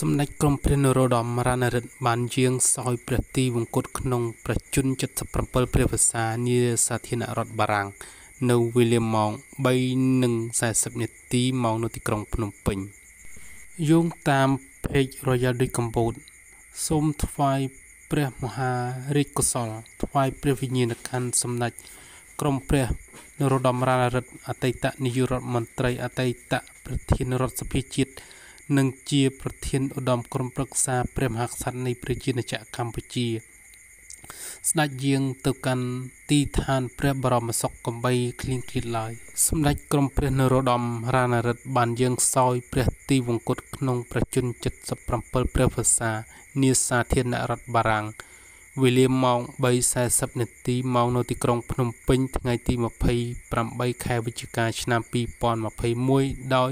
សម្ដេចក្រមព្រះនរោត្តមរណរិទ្ធបានយាងសោយព្រះទីវង្គតក្នុងប្រជជន77ព្រះវសានាសាធារណរដ្ឋបារាំងនៅវេលាម៉ោង3:40នាទីម៉ោងនៅទីក្រុងភ្នំពេញយោងតាមเพจ Royal Dutch Compose សូមថ្វាយព្រះមហារាជកុសលថ្វាយព្រះវិញ្ញាណក្ខន្ធសម្ដេចក្រមព្រះនរោត្តមរណរិទ្ធអតីតនាយករដ្ឋមន្ត្រីអតីតប្រធានរដ្ឋសភាជាតិនិងជាប្រធានឧត្តមក្រុមប្រឹក្សាព្រះមហាក្សត្រនៃប្រជាណាចក្រកម្ពុជាស្ដេចយាងទៅកាន់ទីឋានព្រះបរមសុខកំបីឃ្លៀងឃ្លាតឡើយសម្ដេចក្រមព្រះនរោត្តមរាណរិទ្ធបានយាងសោយព្រះទីវង្គតក្នុងប្រជជន77ព្រះភាសានាសាធារណរដ្ឋបារាំងវេលាម៉ោង3:40នាទីមកនៅទីក្រុងភ្នំពេញ ថ្ងៃទី28ខែវិច្ឆិកាឆ្នាំ2021ដោយ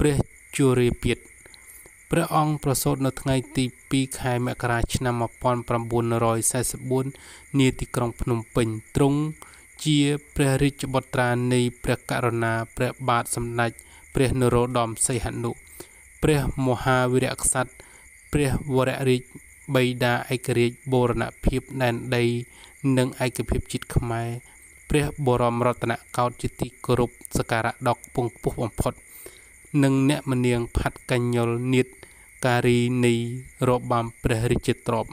ព្រះជួរាពាទ្យព្រះអង្គប្រសូតនៅថ្ងៃ ទី2ខែមករាឆ្នាំ1944នាទីក្រុង ភ្នំពេញទ្រង់ជា ព្រះរាជបុត្រានៃព្រះករុណា ព្រះបាទសម្ដេចព្រះនរោត្តមសីហនុព្រះមហាវីរក្សត្រព្រះវររាជបិតាឯករាជ្យបូរណភាពដែនដី និងឯកភាពជាតិខ្មែរព្រះបរមរតនកោដ្ឋជាទីគោរពសក្ការៈដ៏ខ្ពង់ខ្ពស់បំផុត។និងអ្នកមនាងផាត់កញ្ញុលនាថការីនី របាំព្រះរាជទ្រព្យ